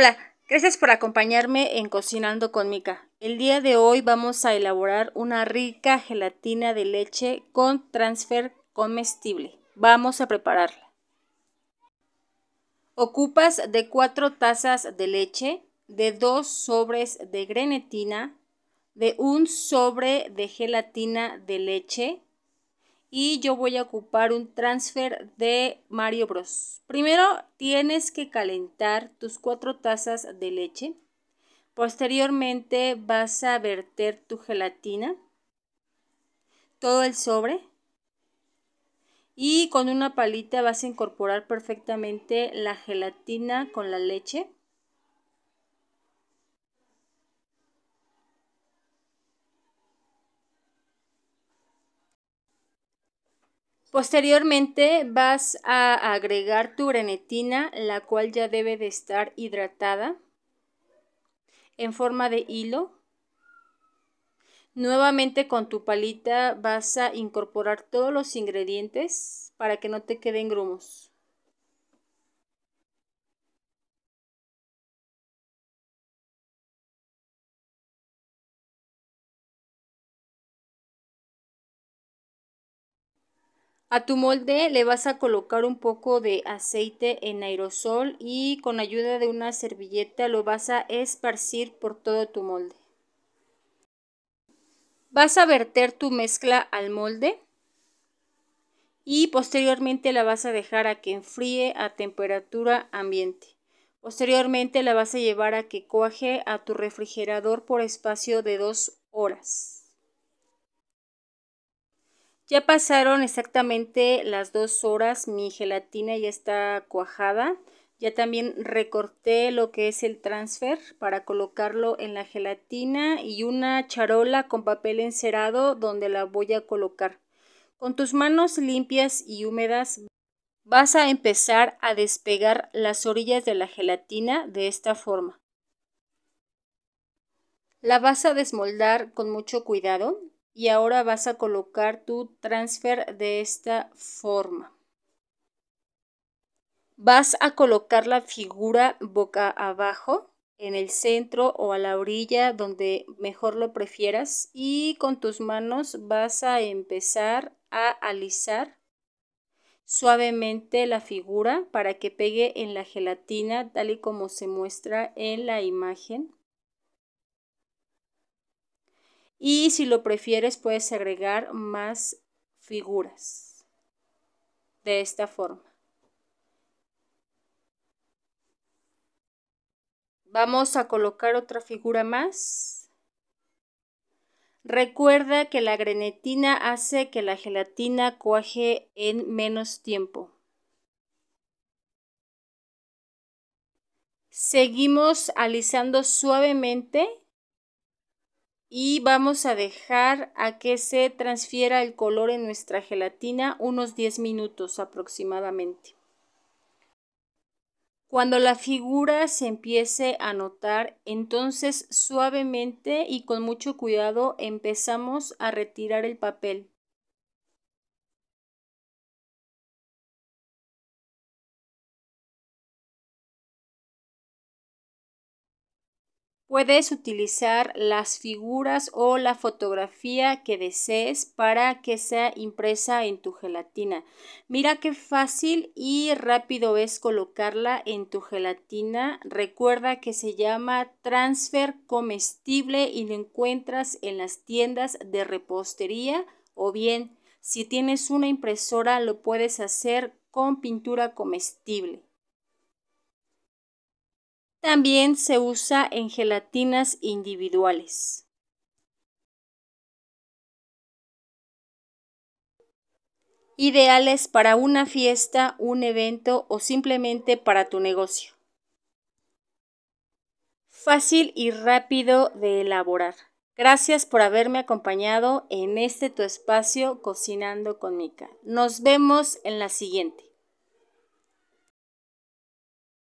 Hola, gracias por acompañarme en Cocinando con Mica. El día de hoy vamos a elaborar una rica gelatina de leche con transfer comestible. Vamos a prepararla. Ocupas de 4 tazas de leche, de 2 sobres de grenetina, de un sobre de gelatina de leche, y yo voy a ocupar un transfer de Mario Bros. Primero tienes que calentar tus cuatro tazas de leche. Posteriormente vas a verter tu gelatina, todo el sobre y con una palita vas a incorporar perfectamente la gelatina con la leche. Posteriormente vas a agregar tu grenetina, la cual ya debe de estar hidratada en forma de hilo. Nuevamente con tu palita vas a incorporar todos los ingredientes para que no te queden grumos. A tu molde le vas a colocar un poco de aceite en aerosol y con ayuda de una servilleta lo vas a esparcir por todo tu molde. Vas a verter tu mezcla al molde y posteriormente la vas a dejar a que enfríe a temperatura ambiente. Posteriormente la vas a llevar a que coaje a tu refrigerador por espacio de dos horas. Ya pasaron exactamente las dos horas, mi gelatina ya está cuajada. Ya también recorté lo que es el transfer para colocarlo en la gelatina y una charola con papel encerado donde la voy a colocar. Con tus manos limpias y húmedas vas a empezar a despegar las orillas de la gelatina de esta forma. La vas a desmoldar con mucho cuidado y ahora vas a colocar tu transfer de esta forma. Vas a colocar la figura boca abajo en el centro o a la orilla donde mejor lo prefieras y con tus manos vas a empezar a alisar suavemente la figura para que pegue en la gelatina tal y como se muestra en la imagen y si lo prefieres puedes agregar más figuras de esta forma. Vamos a colocar otra figura más. Recuerda que la grenetina hace que la gelatina cuaje en menos tiempo. Seguimos alisando suavemente y vamos a dejar a que se transfiera el color en nuestra gelatina unos 10 minutos aproximadamente. Cuando la figura se empiece a notar, entonces suavemente y con mucho cuidado empezamos a retirar el papel. Puedes utilizar las figuras o la fotografía que desees para que sea impresa en tu gelatina. Mira qué fácil y rápido es colocarla en tu gelatina. Recuerda que se llama transfer comestible y lo encuentras en las tiendas de repostería o bien si tienes una impresora lo puedes hacer con pintura comestible. También se usa en gelatinas individuales. Ideales para una fiesta, un evento o simplemente para tu negocio. Fácil y rápido de elaborar. Gracias por haberme acompañado en este tu espacio Cocinando con Mica. Nos vemos en la siguiente.